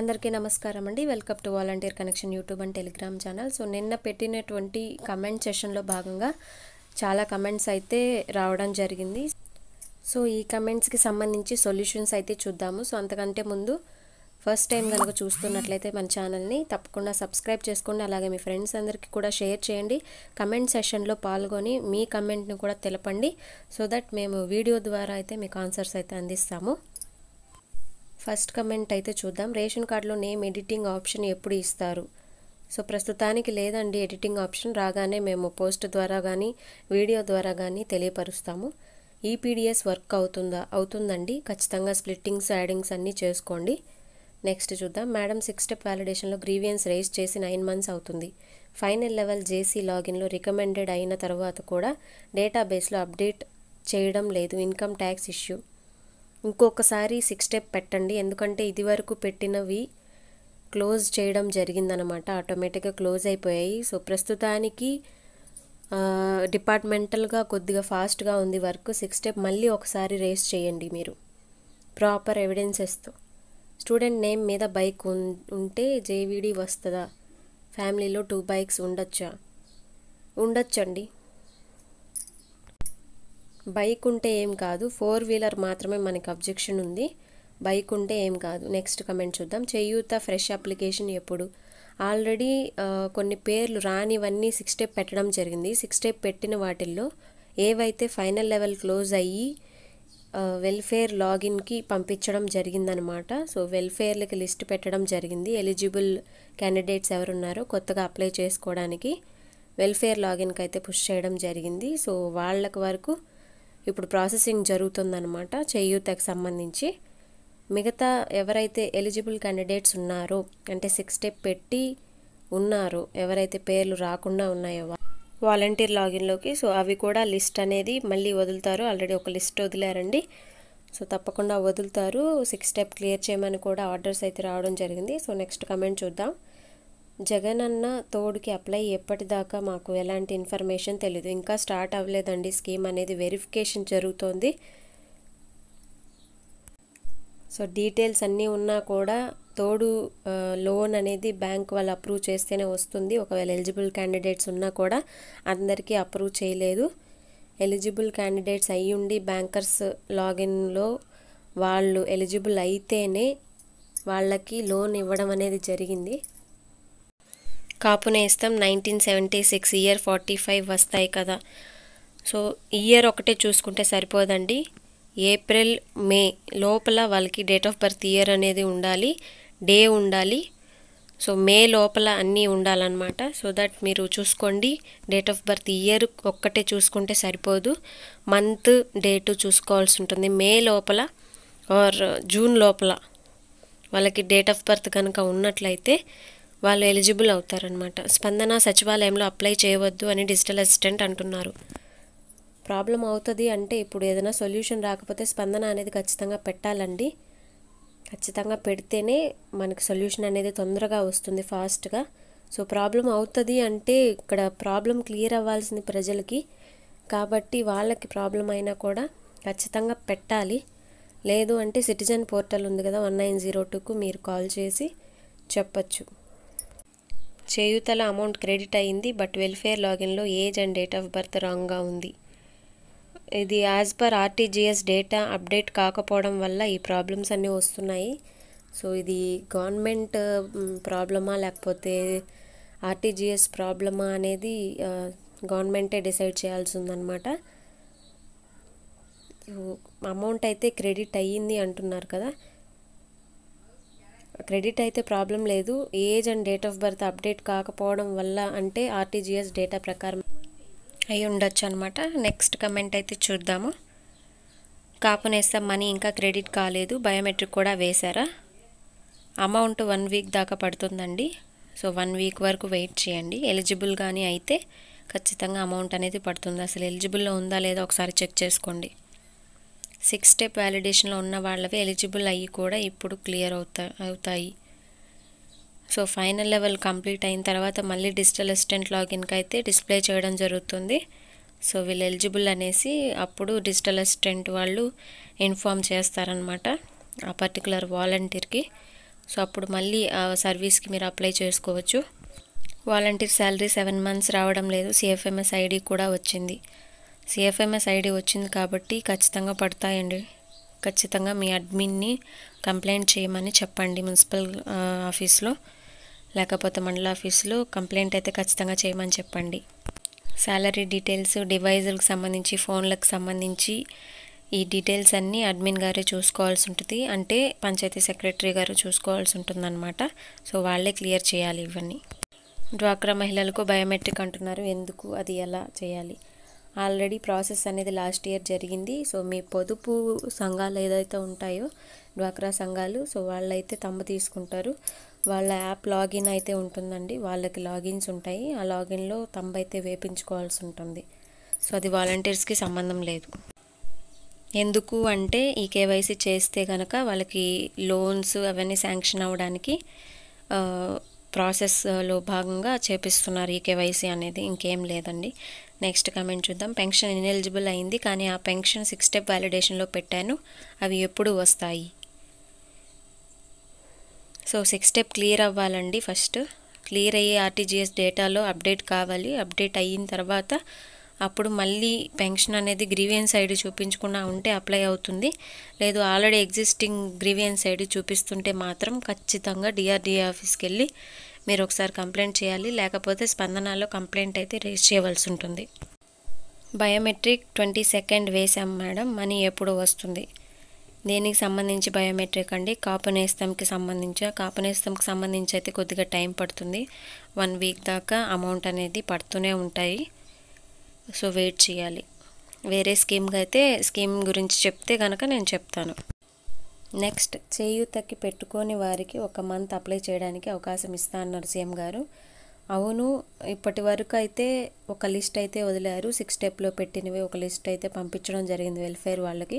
అందరికీ నమస్కారం అండి welcome to volunteer connection YouTube and Telegram channel so నిన్న పెట్టినటువంటి కమెంట్ సెషన్లో భాగంగా చాలా కమెంట్స్ అయితే రావడం జరిగింది సో ఈ కమెంట్స్కి సంబంధించి సొల్యూషన్స్ అయితే చూద్దాము సో అంతకంటే ముందు ఫస్ట్ టైం కనుక చూస్తున్నట్లయితే మన ఛానల్ని తప్పకుండా సబ్స్క్రైబ్ చేసుకోండి అలాగే మీ ఫ్రెండ్స్ అందరికీ కూడా షేర్ చేయండి కమెంట్ సెషన్లో పాల్గొని మీ కమెంట్ని కూడా తెలపండి సో దట్ మేము వీడియో ద్వారా అయితే మీకు ఆన్సర్స్ అయితే అందిస్తాము ఫస్ట్ కమెంట్ అయితే చూద్దాం రేషన్ కార్డులో నేమ్ ఎడిటింగ్ ఆప్షన్ ఎప్పుడు ఇస్తారు సో ప్రస్తుతానికి లేదండి ఎడిటింగ్ ఆప్షన్ రాగానే మేము పోస్ట్ ద్వారా కానీ వీడియో ద్వారా కానీ తెలియపరుస్తాము ఈపీడిఎస్ వర్క్ అవుతుందా అవుతుందండి ఖచ్చితంగా స్ప్లిట్టింగ్స్ యాడింగ్స్ అన్నీ చేసుకోండి నెక్స్ట్ చూద్దాం మేడం సిక్స్ స్టెప్ వ్యాలిడేషన్లో గ్రీవియన్స్ రేజ్ చేసి నైన్ మంత్స్ అవుతుంది ఫైనల్ లెవెల్ జేసీ లాగిన్లో రికమెండెడ్ అయిన తర్వాత కూడా డేటాబేస్లో అప్డేట్ చేయడం లేదు ఇన్కమ్ ట్యాక్స్ ఇష్యూ ఇంకొకసారి సిక్స్ స్టెప్ పెట్టండి ఎందుకంటే ఇది వరకు పెట్టినవి క్లోజ్ చేయడం జరిగిందనమాట ఆటోమేటిక్గా క్లోజ్ అయిపోయాయి సో ప్రస్తుతానికి డిపార్ట్మెంటల్గా కొద్దిగా ఫాస్ట్గా ఉంది వర్క్ సిక్స్ స్టెప్ మళ్ళీ ఒకసారి రేస్ చేయండి మీరు ప్రాపర్ ఎవిడెన్సెస్తో స్టూడెంట్ నేమ్ మీద బైక్ ఉంటే జేవిడి వస్తుందా ఫ్యామిలీలో టూ బైక్స్ ఉండొచ్చా ఉండొచ్చండి బైక్ ఉంటే ఏం కాదు ఫోర్ వీలర్ మాత్రమే మనకి అబ్జెక్షన్ ఉంది బైక్ ఉంటే ఏం కాదు నెక్స్ట్ కమెంట్ చూద్దాం చేయూత ఫ్రెష్ అప్లికేషన్ ఎప్పుడు ఆల్రెడీ కొన్ని పేర్లు రానివన్నీ సిక్స్ స్టెప్ పెట్టడం జరిగింది సిక్స్ స్టెప్ పెట్టిన వాటిల్లో ఏవైతే ఫైనల్ లెవెల్ క్లోజ్ అయ్యి వెల్ఫేర్ లాగిన్కి పంపించడం జరిగిందనమాట సో వెల్ఫేర్లకి లిస్ట్ పెట్టడం జరిగింది ఎలిజిబుల్ క్యాండిడేట్స్ ఎవరున్నారో కొత్తగా అప్లై చేసుకోవడానికి వెల్ఫేర్ లాగిన్కి అయితే పుష్ చేయడం జరిగింది సో వాళ్ళకి వరకు ఇప్పుడు ప్రాసెసింగ్ జరుగుతుందనమాట చేయూతకు సంబంధించి మిగతా ఎవరైతే ఎలిజిబుల్ క్యాండిడేట్స్ ఉన్నారో అంటే సిక్స్ స్టెప్ పెట్టి ఉన్నారో ఎవరైతే పేర్లు రాకుండా ఉన్నాయో వాలంటీర్ లాగిన్లోకి సో అవి కూడా లిస్ట్ అనేది మళ్ళీ వదులుతారు ఆల్రెడీ ఒక లిస్ట్ వదిలారండి సో తప్పకుండా వదులుతారు సిక్స్ స్టెప్ క్లియర్ చేయమని కూడా ఆర్డర్స్ అయితే రావడం జరిగింది సో నెక్స్ట్ కమెంట్ చూద్దాం జగన్ అన్న తోడుకి అప్లై ఎప్పటిదాకా మాకు ఎలాంటి ఇన్ఫర్మేషన్ తెలియదు ఇంకా స్టార్ట్ అవ్వలేదండి స్కీమ్ అనేది వెరిఫికేషన్ జరుగుతోంది సో డీటెయిల్స్ అన్నీ ఉన్నా కూడా తోడు లోన్ అనేది బ్యాంక్ వాళ్ళు అప్రూవ్ చేస్తేనే వస్తుంది ఒకవేళ ఎలిజిబుల్ క్యాండిడేట్స్ ఉన్నా కూడా అందరికీ అప్రూవ్ చేయలేదు ఎలిజిబుల్ క్యాండిడేట్స్ అయ్యి ఉండి బ్యాంకర్స్ లాగిన్లో వాళ్ళు ఎలిజిబుల్ అయితేనే వాళ్ళకి లోన్ ఇవ్వడం అనేది జరిగింది Kapu Nestham nineteen seventy six year forty five వస్తాయి కదా సో ఇయర్ ఒకటే చూసుకుంటే సరిపోదండి ఏప్రిల్ మే లోపల వాళ్ళకి డేట్ ఆఫ్ బర్త్ ఇయర్ అనేది ఉండాలి డే ఉండాలి సో మే లోపల అన్నీ ఉండాలన్నమాట సో దట్ మీరు చూసుకోండి డేట్ ఆఫ్ బర్త్ ఇయర్ ఒక్కటే చూసుకుంటే సరిపోదు మంత్ డేటు చూసుకోవాల్సి ఉంటుంది మే లోపల ఆర్ జూన్ లోపల వాళ్ళకి డేట్ ఆఫ్ బర్త్ కనుక ఉన్నట్లయితే వాళ్ళు ఎలిజిబుల్ అవుతారనమాట స్పందన సచివాలయంలో అప్లై చేయవద్దు అని డిజిటల్ అసిస్టెంట్ అంటున్నారు ప్రాబ్లం అవుతుంది అంటే ఇప్పుడు ఏదైనా సొల్యూషన్ రాకపోతే స్పందన అనేది ఖచ్చితంగా పెట్టాలండి ఖచ్చితంగా పెడితేనే మనకు సొల్యూషన్ అనేది తొందరగా వస్తుంది ఫాస్ట్గా సో ప్రాబ్లం అవుతుంది అంటే ఇక్కడ ప్రాబ్లం క్లియర్ అవ్వాల్సింది ప్రజలకి కాబట్టి వాళ్ళకి ప్రాబ్లం అయినా కూడా ఖచ్చితంగా పెట్టాలి లేదు అంటే సిటిజన్ పోర్టల్ ఉంది కదా వన్ నైన్ జీరో టూకు మీరు కాల్ చేసి చెప్పచ్చు చేయుతల అమౌంట్ క్రెడిట్ అయ్యింది బట్ వెల్ఫేర్ లాగిన్లో age and date of birth రాంగ్గా ఉంది ఇది as per RTGS data update కాకపోవడం వల్ల ఈ ప్రాబ్లమ్స్ అన్నీ వస్తున్నాయి సో ఇది గవర్నమెంట్ ప్రాబ్లమా లేకపోతే ఆర్టీజీఎస్ ప్రాబ్లమా అనేది గవర్నమెంటే డిసైడ్ చేయాల్సి ఉందన్నమాట అమౌంట్ అయితే క్రెడిట్ అయ్యింది అంటున్నారు కదా క్రెడిట్ అయితే ప్రాబ్లం లేదు age and date of birth update కాకపోవడం వల్ల అంటే ఆర్టీజీఎస్ డేటా ప్రకారం అయి ఉండొచ్చు అనమాట నెక్స్ట్ కమెంట్ అయితే చూద్దాము కాపునేస్తా మనీ ఇంకా క్రెడిట్ కాలేదు బయోమెట్రిక్ కూడా వేశారా అమౌంట్ వన్ వీక్ దాకా పడుతుందండి సో వన్ వీక్ వరకు వెయిట్ చేయండి ఎలిజిబుల్ కానీ అయితే ఖచ్చితంగా అమౌంట్ అనేది పడుతుంది అసలు ఎలిజిబుల్లో ఉందా లేదా ఒకసారి చెక్ చేసుకోండి సిక్స్ స్టెప్ వ్యాలిడేషన్లో ఉన్న వాళ్ళవి ఎలిజిబుల్ అయ్యి కూడా ఇప్పుడు క్లియర్ అవుతా అవుతాయి సో ఫైనల్ లెవెల్ కంప్లీట్ అయిన తర్వాత మళ్ళీ డిజిటల్ అసిస్టెంట్ లాగిన్కి అయితే డిస్ప్లే చేయడం జరుగుతుంది సో వీళ్ళు ఎలిజిబుల్ అనేసి అప్పుడు డిజిటల్ అసిస్టెంట్ వాళ్ళు ఇన్ఫామ్ చేస్తారనమాట ఆ పర్టికులర్ వాలంటీర్కి సో అప్పుడు మళ్ళీ ఆ సర్వీస్కి మీరు అప్లై చేసుకోవచ్చు వాలంటీర్ శాలరీ సెవెన్ మంత్స్ రావడం లేదు సిఎఫ్ఎంఎస్ ఐడి కూడా వచ్చింది సిఎఫ్ఎంఎస్ ఐడి వచ్చింది కాబట్టి ఖచ్చితంగా పడతాయండి ఖచ్చితంగా మీ అడ్మిన్ని కంప్లైంట్ చేయమని చెప్పండి మున్సిపల్ ఆఫీస్లో లేకపోతే మండల ఆఫీసులో కంప్లైంట్ అయితే ఖచ్చితంగా చేయమని చెప్పండి శాలరీ డీటెయిల్స్ డివైజులకు సంబంధించి ఫోన్లకు సంబంధించి ఈ డీటెయిల్స్ అన్నీ అడ్మిన్ గారే చూసుకోవాల్సి ఉంటుంది అంటే పంచాయతీ సెక్రటరీ గారు చూసుకోవాల్సి ఉంటుందన్నమాట సో వాళ్ళే క్లియర్ చేయాలి ఇవన్నీ డ్వాక్రా మహిళలకు బయోమెట్రిక్ అంటున్నారు ఎందుకు అది ఎలా చేయాలి ఆల్రెడీ ప్రాసెస్ అనేది లాస్ట్ ఇయర్ జరిగింది సో మీ పొదుపు సంఘాలు ఏదైతే ఉంటాయో డ్వాక్రా సంఘాలు సో వాళ్ళైతే తమ్మ తీసుకుంటారు వాళ్ళ యాప్ లాగిన్ అయితే ఉంటుందండి వాళ్ళకి లాగిన్స్ ఉంటాయి ఆ లాగిన్లో తమ్మ అయితే వేపించుకోవాల్సి ఉంటుంది సో అది వాలంటీర్స్కి సంబంధం లేదు ఎందుకు అంటే ఈ కేవైసీ చేస్తే కనుక వాళ్ళకి లోన్స్ అవన్నీ శాంక్షన్ అవ్వడానికి ప్రాసెస్లో భాగంగా చేపిస్తున్నారు ఈ కేవైసీ అనేది ఇంకేం లేదండి నెక్స్ట్ కమెంట్ చూద్దాం పెన్షన్ ఇన్ఎలిజిబుల్ అయింది కానీ ఆ పెన్షన్ సిక్స్ స్టెప్ వ్యాలిడేషన్లో పెట్టాను అవి ఎప్పుడు వస్తాయి సో సిక్స్ స్టెప్ క్లియర్ అవ్వాలండి ఫస్ట్ క్లియర్ అయ్యే ఆర్టీజీఎస్ డేటాలో అప్డేట్ కావాలి అప్డేట్ అయిన తర్వాత అప్పుడు మళ్ళీ పెన్షన్ అనేది గ్రీవియన్స్ ఐడి చూపించకుండా ఉంటే అప్లై అవుతుంది లేదు ఆల్రెడీ ఎగ్జిస్టింగ్ గ్రీవియన్స్ ఐడి చూపిస్తుంటే మాత్రం ఖచ్చితంగా డిఆర్డీఏ ఆఫీస్కి వెళ్ళి మీరు ఒకసారి కంప్లైంట్ చేయాలి లేకపోతే స్పందనలో కంప్లైంట్ అయితే రేజ్ చేయవలసి ఉంటుంది బయోమెట్రిక్ ట్వంటీ సెకండ్ వేసాం మేడం మనీ ఎప్పుడు వస్తుంది దేనికి సంబంధించి బయోమెట్రిక్ అండి కాపనేస్తంకి సంబంధించి కాపనేస్తంకి సంబంధించి అయితే కొద్దిగా టైం పడుతుంది వన్ వీక్ దాకా అమౌంట్ అనేది పడుతూనే ఉంటాయి సో వెయిట్ చేయాలి వేరే స్కీమ్కి అయితే స్కీమ్ గురించి చెప్తే కనుక నేను చెప్తాను నెక్స్ట్ చేయూతకి పెట్టుకొని వారికి ఒక మంత్ అప్లై చేయడానికి అవకాశం ఇస్తా అన్నారు సీఎం గారు అవును ఇప్పటి వరకు అయితే ఒక లిస్ట్ అయితే వదిలారు సిక్స్ స్టెప్లో పెట్టినవి ఒక లిస్ట్ అయితే పంపించడం జరిగింది వెల్ఫేర్ వాళ్ళకి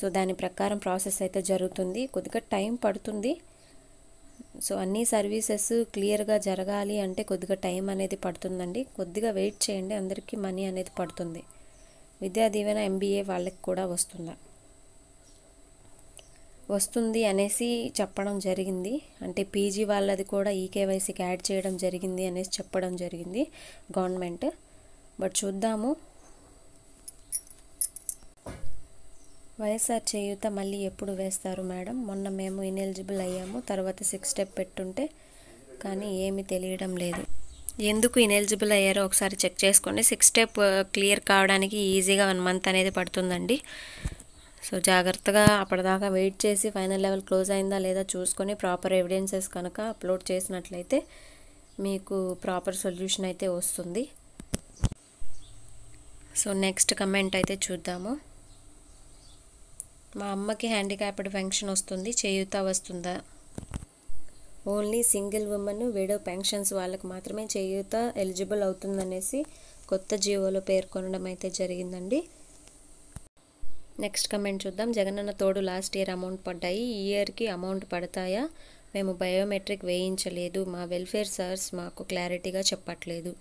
సో దాని ప్రకారం ప్రాసెస్ అయితే జరుగుతుంది కొద్దిగా టైం పడుతుంది సో అన్ని సర్వీసెస్ క్లియర్గా జరగాలి అంటే కొద్దిగా టైం అనేది పడుతుందండి కొద్దిగా వెయిట్ చేయండి అందరికీ మనీ అనేది పడుతుంది విద్యా దీవెన ఎంబీఏ వాళ్ళకి కూడా వస్తుందా వస్తుంది అనేసి చెప్పడం జరిగింది అంటే పీజీ వాళ్ళది కూడా ఈ కేవైసీకి యాడ్ చేయడం జరిగింది అనేసి చెప్పడం జరిగింది గవర్నమెంట్ బట్ చూద్దాము వైఎస్ఆర్ చేయూత మళ్ళీ ఎప్పుడు వేస్తారు మేడం మొన్న మేము ఇనెలిజిబుల్ అయ్యాము తర్వాత సిక్స్ స్టెప్ పెట్టుంటే కానీ ఏమీ తెలియడం లేదు ఎందుకు ఇనెలిజిబుల్ అయ్యారో ఒకసారి చెక్ చేసుకోండి సిక్స్ స్టెప్ uh, క్లియర్ కావడానికి ఈజీగా వన్ మంత్ అనేది పడుతుందండి సో జాగ్రత్తగా అప్పటిదాకా వెయిట్ చేసి ఫైనల్ లెవెల్ క్లోజ్ అయిందా లేదా చూసుకొని ప్రాపర్ ఎవిడెన్సెస్ కనుక అప్లోడ్ చేసినట్లయితే మీకు ప్రాపర్ సొల్యూషన్ అయితే వస్తుంది సో నెక్స్ట్ కమెంట్ అయితే చూద్దాము మా అమ్మకి హ్యాండిక్యాప్డ్ ఫెన్షన్ వస్తుంది చేయూత వస్తుందా only single women widow pensions వాళ్ళకి మాత్రమే చేయూత ఎలిజిబుల్ అవుతుందనేసి కొత్త జీవోలో పేర్కొనడం అయితే జరిగిందండి నెక్స్ట్ కమెంట్ చూద్దాం జగనన్న తోడు లాస్ట్ ఇయర్ అమౌంట్ పడ్డాయి ఈ ఇయర్కి అమౌంట్ పడతాయా మేము బయోమెట్రిక్ వేయించలేదు మా వెల్ఫేర్ సార్స్ మాకు క్లారిటీగా చెప్పట్లేదు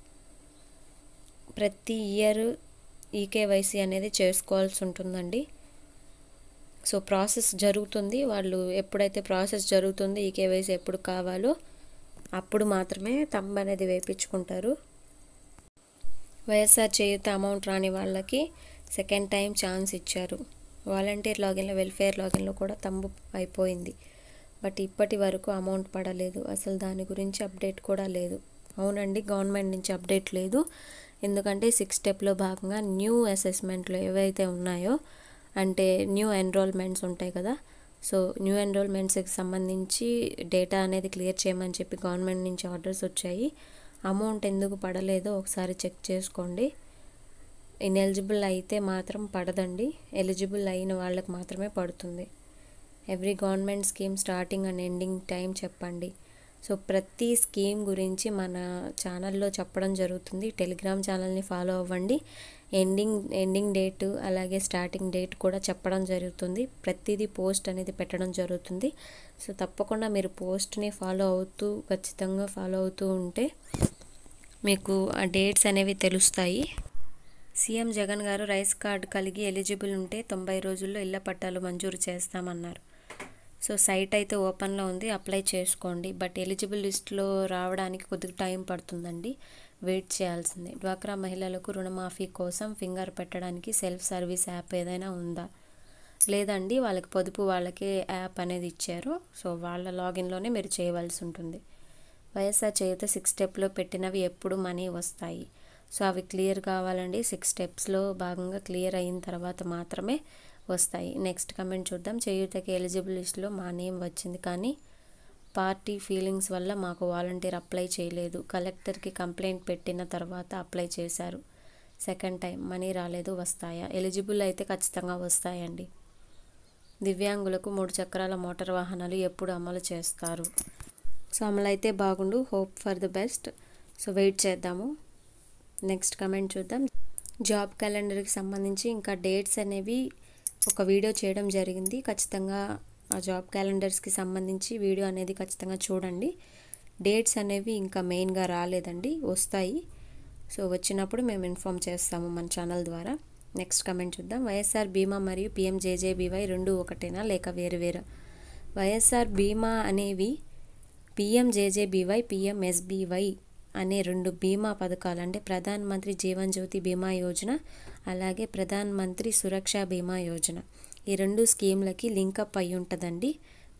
ప్రతి ఇయర్ ఈకేవైసీ e అనేది చేసుకోవాల్సి ఉంటుందండి సో ప్రాసెస్ జరుగుతుంది వాళ్ళు ఎప్పుడైతే ప్రాసెస్ జరుగుతుంది ఈకేవైసీ e ఎప్పుడు కావాలో అప్పుడు మాత్రమే తంబ్ అనేది వేయించుకుంటారు వైఎస్ఆర్ చేయుత అమౌంట్ రాని వాళ్ళకి సెకండ్ టైం ఛాన్స్ ఇచ్చారు వాలంటీర్ లాగిన్లో వెల్ఫేర్ లాగిన్లో కూడా తంబు అయిపోయింది బట్ ఇప్పటి వరకు అమౌంట్ పడలేదు అసలు దాని గురించి అప్డేట్ కూడా లేదు అవునండి గవర్నమెంట్ నుంచి అప్డేట్ లేదు ఎందుకంటే సిక్స్ స్టెప్లో భాగంగా న్యూ అసెస్మెంట్లు ఏవైతే ఉన్నాయో అంటే న్యూ ఎన్రోల్మెంట్స్ ఉంటాయి కదా సో న్యూ ఎన్రోల్మెంట్స్కి సంబంధించి డేటా అనేది క్లియర్ చేయమని చెప్పి గవర్నమెంట్ నుంచి ఆర్డర్స్ వచ్చాయి అమౌంట్ ఎందుకు పడలేదో ఒకసారి చెక్ చేసుకోండి ఇన్ఎలిజిబుల్ అయితే మాత్రం పడదండి ఎలిజిబుల్ అయిన వాళ్ళకి మాత్రమే పడుతుంది every government scheme starting and ending time చెప్పండి సో ప్రతి స్కీమ్ గురించి మన ఛానల్లో చెప్పడం జరుగుతుంది టెలిగ్రామ్ ఛానల్ని ఫాలో అవ్వండి ఎండింగ్ ఎండింగ్ డేట్ అలాగే స్టార్టింగ్ డేట్ కూడా చెప్పడం జరుగుతుంది ప్రతిదీ పోస్ట్ అనేది పెట్టడం జరుగుతుంది సో తప్పకుండా మీరు పోస్ట్ని ఫాలో అవుతూ ఖచ్చితంగా ఫాలో అవుతూ ఉంటే మీకు ఆ డేట్స్ అనేవి తెలుస్తాయి సీఎం జగన్ గారు రైస్ కార్డు కలిగి ఎలిజిబుల్ ఉంటే తొంభై రోజుల్లో ఇళ్ల పట్టాలు మంజూరు చేస్తామన్నారు సో సైట్ అయితే ఓపెన్లో ఉంది అప్లై చేసుకోండి బట్ ఎలిజిబుల్ లిస్ట్లో రావడానికి కొద్దిగా టైం పడుతుందండి వెయిట్ చేయాల్సిందే డ్వాక్రా మహిళలకు రుణమాఫీ కోసం ఫింగర్ పెట్టడానికి సెల్ఫ్ సర్వీస్ యాప్ ఏదైనా ఉందా లేదండి వాళ్ళకి పొదుపు వాళ్ళకే యాప్ అనేది ఇచ్చారు సో వాళ్ళ లాగిన్లోనే మీరు చేయవలసి ఉంటుంది వైఎస్ఆర్ చేత సిక్స్ స్టెప్లో పెట్టినవి ఎప్పుడు మనీ వస్తాయి సో అవి క్లియర్ కావాలండి సిక్స్ స్టెప్స్లో భాగంగా క్లియర్ అయిన తర్వాత మాత్రమే వస్తాయి నెక్స్ట్ కమెంట్ చూద్దాం చేయూతకి ఎలిజిబుల్ లిస్ట్లో మా నేమ్ వచ్చింది కానీ పార్టీ ఫీలింగ్స్ వల్ల మాకు వాలంటీర్ అప్లై చేయలేదు కలెక్టర్కి కంప్లైంట్ పెట్టిన తర్వాత అప్లై చేశారు సెకండ్ టైం మనీ రాలేదు వస్తాయా ఎలిజిబుల్ అయితే ఖచ్చితంగా వస్తాయండి దివ్యాంగులకు మూడు చక్రాల మోటార్ వాహనాలు ఎప్పుడు అమలు చేస్తారు సో అమలు అయితే బాగుండు hope for the best so wait చేద్దాము నెక్స్ట్ కమెంట్ చూద్దాం జాబ్ క్యాలెండర్కి సంబంధించి ఇంకా డేట్స్ అనేవి ఒక వీడియో చేయడం జరిగింది ఖచ్చితంగా ఆ జాబ్ క్యాలెండర్స్కి సంబంధించి వీడియో అనేది ఖచ్చితంగా చూడండి డేట్స్ అనేవి ఇంకా మెయిన్గా రాలేదండి వస్తాయి సో వచ్చినప్పుడు మేము ఇన్ఫామ్ చేస్తాము మన ఛానల్ ద్వారా నెక్స్ట్ కమెంట్ చూద్దాం వైఎస్ఆర్ బీమా మరియు పిఎంజేజేబీవై రెండు ఒకటేనా లేక వేరు వేరు వైఎస్ఆర్ బీమా అనేవి పిఎంజేజేబీవై పిఎంఎస్బీవై అనే రెండు బీమా పథకాలు అంటే ప్రధాన్ మంత్రి జీవన్ జ్యోతి బీమా యోజన అలాగే ప్రధాన్ మంత్రి సురక్ష బీమా యోజన ఈ రెండు స్కీమ్లకి లింకప్ అయి ఉంటుందండి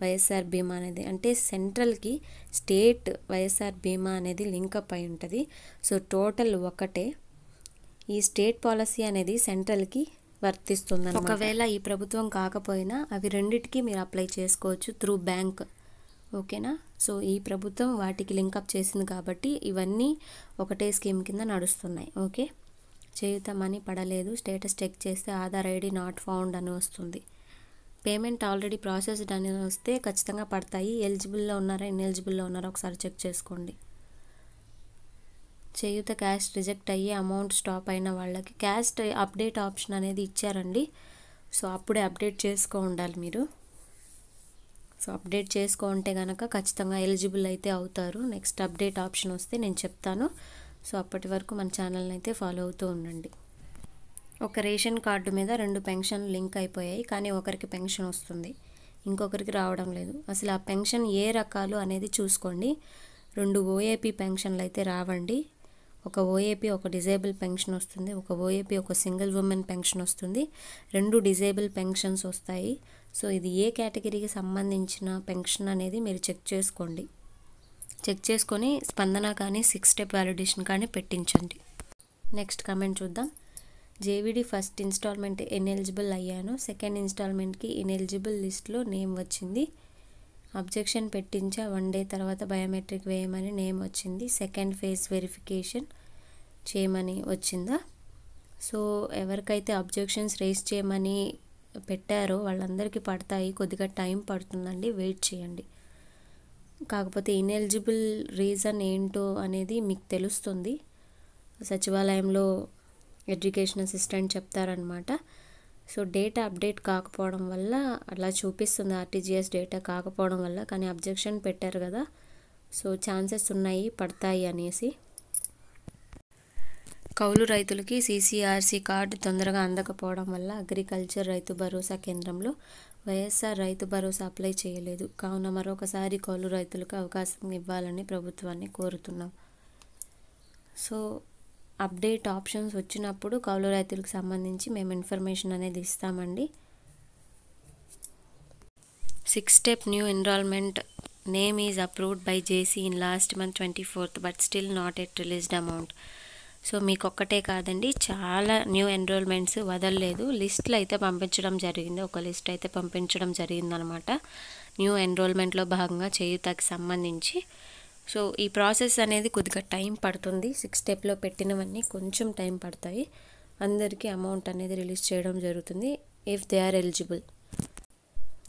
వైఎస్ఆర్ బీమా అనేది అంటే సెంట్రల్కి స్టేట్ వైఎస్ఆర్ బీమా అనేది లింకప్ అయి ఉంటుంది సో టోటల్ ఒకటే ఈ స్టేట్ పాలసీ అనేది సెంట్రల్కి వర్తిస్తుంది ఒకవేళ ఈ ప్రభుత్వం కాకపోయినా అవి రెండింటికి మీరు అప్లై చేసుకోవచ్చు త్రూ బ్యాంక్ ఓకేనా సో ఈ ప్రభుత్వం వాటికి లింకప్ చేసింది కాబట్టి ఇవన్నీ ఒకటే స్కీమ్ కింద నడుస్తున్నాయి ఓకే చేయుత మనీ పడలేదు స్టేటస్ చెక్ చేస్తే ఆధార్ ఐడి నాట్ ఫౌండ్ అని వస్తుంది పేమెంట్ ఆల్రెడీ ప్రాసెస్డ్ అని వస్తే ఖచ్చితంగా పడతాయి ఎలిజిబుల్లో ఉన్నారా ఇన్ఎలిజిబుల్లో ఉన్నారా ఒకసారి చెక్ చేసుకోండి చేయుత క్యాష్ రిజెక్ట్ అయ్యి అమౌంట్ స్టాప్ అయిన వాళ్ళకి క్యాష్ అప్డేట్ ఆప్షన్ అనేది ఇచ్చారండి సో అప్పుడే అప్డేట్ చేసుకో ఉండాలి మీరు సో అప్డేట్ చేసుకుంటే కనుక ఖచ్చితంగా ఎలిజిబుల్ అయితే అవుతారు నెక్స్ట్ అప్డేట్ ఆప్షన్ వస్తే నేను చెప్తాను సో అప్పటి వరకు మన ఛానల్ని అయితే ఫాలో అవుతూ ఉండండి ఒక రేషన్ కార్డు మీద రెండు పెన్షన్ లింక్ అయిపోయాయి కానీ ఒకరికి పెన్షన్ వస్తుంది ఇంకొకరికి రావడం లేదు అసలు ఆ పెన్షన్ ఏ రకాలు అనేది చూసుకోండి రెండు ఓఏపీ పెన్షన్లు అయితే రావండి ఒక ఓఏపీ ఒక డిజేబుల్ పెన్షన్ వస్తుంది ఒక ఓఏపీ ఒక సింగిల్ ఉమెన్ పెన్షన్ వస్తుంది రెండు డిజేబుల్ పెన్షన్స్ వస్తాయి సో ఇది ఏ కేటగిరీకి సంబంధించిన పెన్షన్ అనేది మీరు చెక్ చేసుకోండి చెక్ చేసుకొని స్పందన కానీ సిక్స్ స్టెప్ వ్యాలిడేషన్ కానీ పెట్టించండి నెక్స్ట్ కమెంట్ చూద్దాం జేవిడి ఫస్ట్ ఇన్స్టాల్మెంట్ ఎనెలిజిబుల్ అయ్యాను సెకండ్ ఇన్స్టాల్మెంట్కి ఎనెలిజిబుల్ లిస్ట్లో నేమ్ వచ్చింది అబ్జెక్షన్ పెట్టించా వన్ డే తర్వాత బయోమెట్రిక్ వేయమని నేమ్ వచ్చింది సెకండ్ ఫేజ్ వెరిఫికేషన్ చేయమని వచ్చిందా సో ఎవరికైతే అబ్జెక్షన్స్ రేస్ చేయమని పెట్టారో వాళ్ళందరికీ పడతాయి కొద్దిగా టైం పడుతుందండి వెయిట్ చేయండి కాకపోతే ఇన్ఎలిజిబుల్ రీజన్ ఏంటో అనేది మీకు తెలుస్తుంది సచివాలయంలో ఎడ్యుకేషన్ అసిస్టెంట్ చెప్తారనమాట సో డేటా అప్డేట్ కాకపోవడం వల్ల అలా చూపిస్తుంది ఆర్టీజీఎస్ డేటా కాకపోవడం వల్ల కానీ అబ్జెక్షన్ పెట్టారు కదా సో ఛాన్సెస్ ఉన్నాయి పడతాయి అనేసి కౌలు రైతులకి సీసీఆర్సీ కార్డు తొందరగా అందకపోవడం వల్ల అగ్రికల్చర్ రైతు భరోసా కేంద్రంలో వైఎస్ఆర్ రైతు భరోసా అప్లై చేయలేదు కావున మరొకసారి కౌలు రైతులకు అవకాశం ఇవ్వాలని ప్రభుత్వాన్ని కోరుతున్నాం సో అప్డేట్ ఆప్షన్స్ వచ్చినప్పుడు కౌలు రైతులకు సంబంధించి మేము ఇన్ఫర్మేషన్ అనేది ఇస్తామండి six step new enrolment name is approved by JC in last month twenty fourth but still not yet released amount so మీకు ఒక్కటే కాదండి చాలా న్యూ ఎన్రోల్మెంట్స్ వదలలేదు లిస్టులు అయితే పంపించడం జరిగింది ఒక లిస్ట్ అయితే పంపించడం జరిగిందనమాట న్యూ ఎన్రోల్మెంట్లో భాగంగా చేయుతకి సంబంధించి సో ఈ ప్రాసెస్ అనేది కొద్దిగా టైం పడుతుంది సిక్స్ స్టెప్లో పెట్టినవన్నీ కొంచెం టైం పడతాయి అందరికీ అమౌంట్ అనేది రిలీజ్ చేయడం జరుగుతుంది if they are eligible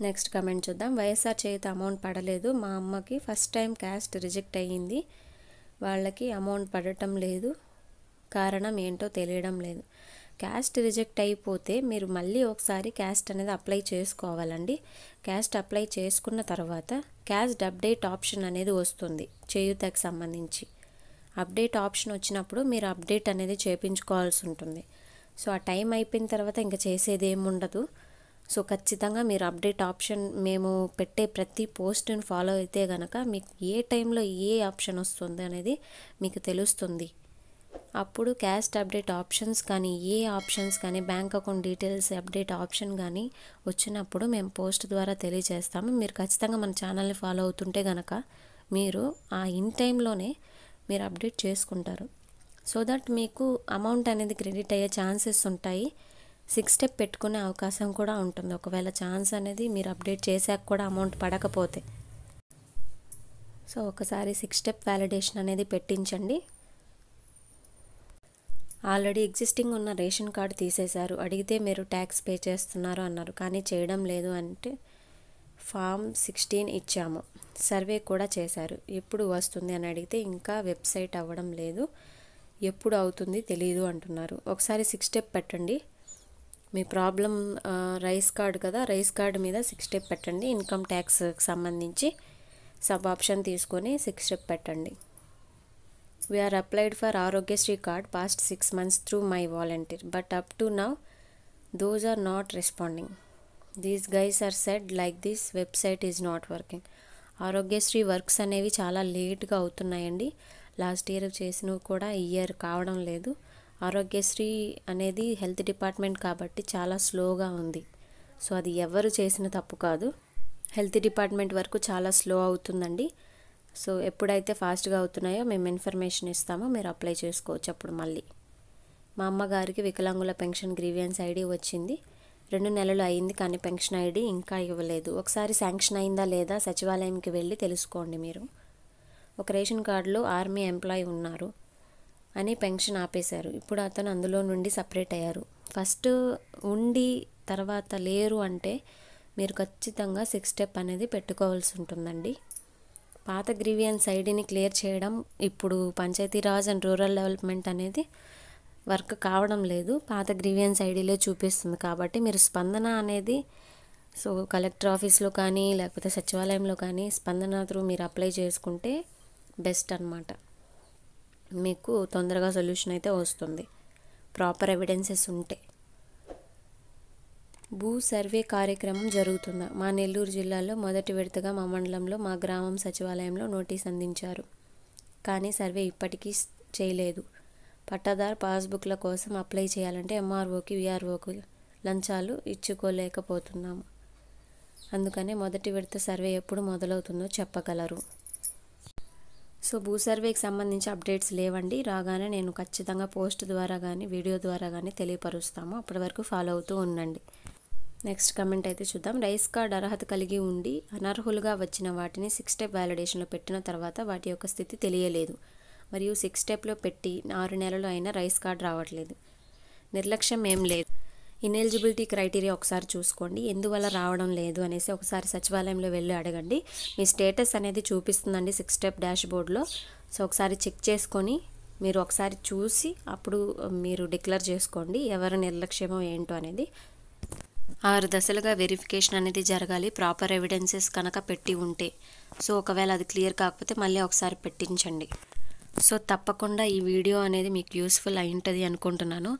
next comment చూద్దాం వైఎస్ఆర్ చేత అమౌంట్ పడలేదు మా అమ్మకి ఫస్ట్ టైం క్యాస్ట్ రిజెక్ట్ అయ్యింది వాళ్ళకి అమౌంట్ పడటం లేదు కారణం ఏంటో తెలియడం లేదు క్యాస్ట్ రిజెక్ట్ అయిపోతే మీరు మళ్ళీ ఒకసారి క్యాస్ట్ అనేది అప్లై చేసుకోవాలండి క్యాస్ట్ అప్లై చేసుకున్న తర్వాత క్యాస్ట్ అప్డేట్ ఆప్షన్ అనేది వస్తుంది చేయుతకు సంబంధించి అప్డేట్ ఆప్షన్ వచ్చినప్పుడు మీరు అప్డేట్ అనేది చేయించుకోవాల్సి ఉంటుంది సో ఆ టైం అయిపోయిన తర్వాత ఇంకా చేసేది ఏముండదు సో ఖచ్చితంగా మీరు అప్డేట్ ఆప్షన్ మేము పెట్టే ప్రతి పోస్ట్ని ఫాలో అయితే కనుక మీకు ఏ టైంలో ఏ ఆప్షన్ వస్తుంది అనేది మీకు తెలుస్తుంది అప్పుడు క్యాస్ట్ అప్డేట్ ఆప్షన్స్ కానీ ఏ ఆప్షన్స్ కానీ bank account details update option కానీ వచ్చినప్పుడు మేము పోస్ట్ ద్వారా తెలియజేస్తాము మీరు ఖచ్చితంగా మన ఛానల్ని ఫాలో అవుతుంటే కనుక మీరు ఆ ఇన్ టైంలోనే మీరు అప్డేట్ చేసుకుంటారు సో దట్ మీకు అమౌంట్ అనేది క్రెడిట్ అయ్యే ఛాన్సెస్ ఉంటాయి సిక్స్ స్టెప్ పెట్టుకునే అవకాశం కూడా ఉంటుంది ఒకవేళ ఛాన్స్ అనేది మీరు అప్డేట్ చేశాక కూడా అమౌంట్ పడకపోతే సో ఒకసారి సిక్స్ స్టెప్ వ్యాలిడేషన్ అనేది పెట్టించండి ఆల్రెడీ ఎగ్జిస్టింగ్ ఉన్న రేషన్ కార్డు తీసేశారు అడిగితే మీరు ట్యాక్స్ పే చేస్తున్నారు అన్నారు కానీ చేయడం లేదు అంటే ఫామ్ సిక్స్టీన్ ఇచ్చాము సర్వే కూడా చేశారు ఎప్పుడు వస్తుంది అని అడిగితే ఇంకా వెబ్సైట్ అవ్వడం లేదు ఎప్పుడు అవుతుంది తెలియదు అంటున్నారు ఒకసారి సిక్స్ స్టెప్ పెట్టండి మీ ప్రాబ్లం రైస్ కార్డు కదా రైస్ కార్డు మీద సిక్స్ స్టెప్ పెట్టండి ఇన్కమ్ ట్యాక్స్కి సంబంధించి సబ్ ఆప్షన్ తీసుకొని సిక్స్ స్టెప్ పెట్టండి or applied for Aarogyasri card past six months through my volunteer but up to now those are not responding these guys are said like this website is not working Aarogyasri works అనేవి చాలా లేట్గా అవుతున్నాయండి last year చేసినవి కూడా year కావడం లేదు ఆరోగ్యశ్రీ అనేది health department కాబట్టి చాలా స్లోగా ఉంది సో అది ఎవరు చేసిన తప్పు కాదు హెల్త్ డిపార్ట్మెంట్ వరకు చాలా స్లో అవుతుందండి సో ఎప్పుడైతే ఫాస్ట్గా అవుతున్నాయో మేము ఇన్ఫర్మేషన్ ఇస్తామో మీరు అప్లై చేసుకోవచ్చు అప్పుడు మళ్ళీ మా అమ్మగారికి వికలాంగుల పెన్షన్ గ్రీవియన్స్ ఐడి వచ్చింది రెండు నెలలు అయింది కానీ పెన్షన్ ఐడి ఇంకా ఇవ్వలేదు ఒకసారి శాంక్షన్ అయిందా లేదా సచివాలయంకి వెళ్ళి తెలుసుకోండి మీరు ఒక రేషన్ కార్డులో ఆర్మీ ఎంప్లాయ్ ఉన్నారు అని పెన్షన్ ఆపేశారు ఇప్పుడు అతను అందులో నుండి సపరేట్ అయ్యారు ఫస్ట్ ఉండి తర్వాత లేరు అంటే మీరు ఖచ్చితంగా సిక్స్ స్టెప్ అనేది పెట్టుకోవాల్సి ఉంటుందండి పాత గ్రీవియన్స్ ఐడిని క్లియర్ చేయడం ఇప్పుడు పంచాయతీరాజ్ అండ్ రూరల్ డెవలప్మెంట్ అనేది వర్క్ కావడం లేదు పాత గ్రీవియన్స్ ఐడీలో చూపిస్తుంది కాబట్టి మీరు స్పందన అనేది సో కలెక్టర్ ఆఫీస్లో కానీ లేకపోతే సచివాలయంలో కానీ స్పందన త్రూ మీరు అప్లై చేసుకుంటే బెస్ట్ అనమాట మీకు తొందరగా సొల్యూషన్ అయితే వస్తుంది ప్రాపర్ ఎవిడెన్సెస్ ఉంటే భూ సర్వే కార్యక్రమం జరుగుతుందా మా నెల్లూరు జిల్లాలో మొదటి విడతగా మా మండలంలో మా గ్రామం సచివాలయంలో నోటీస్ అందించారు కానీ సర్వే ఇప్పటికీ చేయలేదు పట్టాదార్ పాస్బుక్ల కోసం అప్లై చేయాలంటే ఎంఆర్ఓకి విఆర్ఓకి లంచాలు ఇచ్చుకోలేకపోతున్నాము అందుకనే మొదటి విడత సర్వే ఎప్పుడు మొదలవుతుందో చెప్పగలరు సో భూ సర్వేకి సంబంధించి అప్డేట్స్ లేవండి రాగానే నేను ఖచ్చితంగా పోస్ట్ ద్వారా కానీ వీడియో ద్వారా కానీ తెలియపరుస్తాము అప్పటి వరకు ఫాలో అవుతూ ఉండండి నెక్స్ట్ కమెంట్ అయితే చూద్దాం రైస్ కార్డ్ అర్హత కలిగి ఉండి అనర్హులుగా వచ్చిన వాటిని సిక్స్ స్టెప్ వ్యాలిడేషన్లో పెట్టిన తర్వాత వాటి యొక్క స్థితి తెలియలేదు మరియు సిక్స్ స్టెప్లో పెట్టి ఆరు నెలలు అయినా రైస్ కార్డ్ రావట్లేదు నిర్లక్ష్యం ఏం లేదు ఇనెలిజిబిలిటీ క్రైటీరియా ఒకసారి చూసుకోండి ఎందువల్ల రావడం లేదు అనేసి ఒకసారి సచివాలయంలో వెళ్ళి అడగండి మీ స్టేటస్ అనేది చూపిస్తుందండి సిక్స్ స్టెప్ డాష్ బోర్డ్లో సో ఒకసారి చెక్ చేసుకొని మీరు ఒకసారి చూసి అప్పుడు మీరు డిక్లేర్ చేసుకోండి ఎవరు నిర్లక్ష్యమో ఏంటో అనేది ఆరు దశలుగా వెరిఫికేషన్ అనేది జరగాలి ప్రాపర్ ఎవిడెన్సెస్ కనుక పెట్టి ఉంటే సో ఒకవేళ అది క్లియర్ కాకపోతే మళ్ళీ ఒకసారి పెట్టించండి సో తప్పకుండా ఈ వీడియో అనేది మీకు యూస్ఫుల్ అయి ఉంటుంది అనుకుంటున్నాను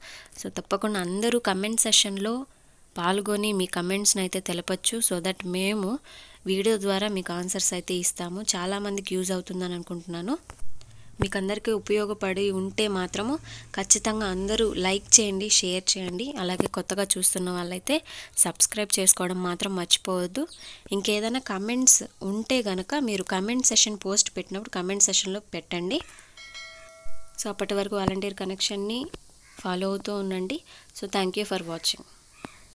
సో తప్పకుండా అందరూ కమెంట్ సెషన్లో పాల్గొని మీ కమెంట్స్ని అయితే తెలపచ్చు సో దట్ మేము వీడియో ద్వారా మీకు ఆన్సర్స్ అయితే ఇస్తాము చాలామందికి యూజ్ అవుతుందని అనుకుంటున్నాను మీకు అందరికీ ఉపయోగపడి ఉంటే మాత్రము ఖచ్చితంగా అందరూ లైక్ చేయండి షేర్ చేయండి అలాగే కొత్తగా చూస్తున్న వాళ్ళైతే సబ్స్క్రైబ్ చేసుకోవడం మాత్రం మర్చిపోవద్దు ఇంకేదైనా కమెంట్స్ ఉంటే కనుక మీరు కమెంట్ సెషన్ పోస్ట్ పెట్టినప్పుడు కమెంట్ సెషన్లో పెట్టండి సో అప్పటి వరకు వాలంటీర్ కనెక్షన్ని ఫాలో అవుతూ ఉండండి so thank you for watching